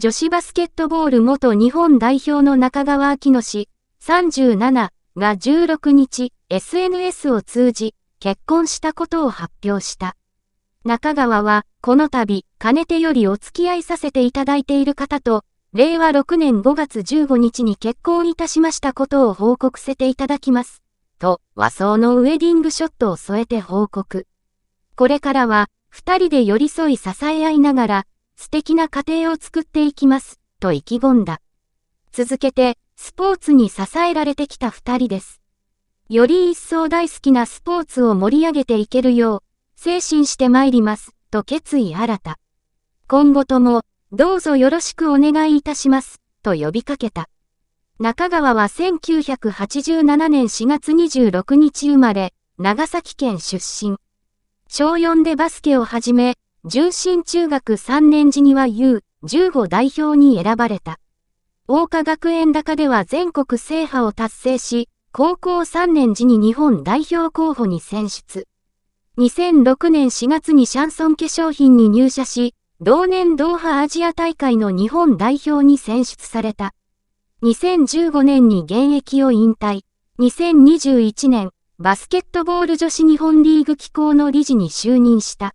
女子バスケットボール元日本代表の中川明乃氏37が16日 SNS を通じ結婚したことを発表した。中川はこの度かねてよりお付き合いさせていただいている方と令和6年5月15日に結婚いたしましたことを報告せていただきます。と和装のウェディングショットを添えて報告。これからは二人で寄り添い支え合いながら素敵な家庭を作っていきます、と意気込んだ。続けて、スポーツに支えられてきた二人です。より一層大好きなスポーツを盛り上げていけるよう、精神して参ります、と決意新た。今後とも、どうぞよろしくお願いいたします、と呼びかけた。中川は1987年4月26日生まれ、長崎県出身。小4でバスケを始め、重心中学3年時には U15 代表に選ばれた。大花学園高では全国制覇を達成し、高校3年時に日本代表候補に選出。2006年4月にシャンソン化粧品に入社し、同年ドーハアジア大会の日本代表に選出された。2015年に現役を引退。2021年、バスケットボール女子日本リーグ機構の理事に就任した。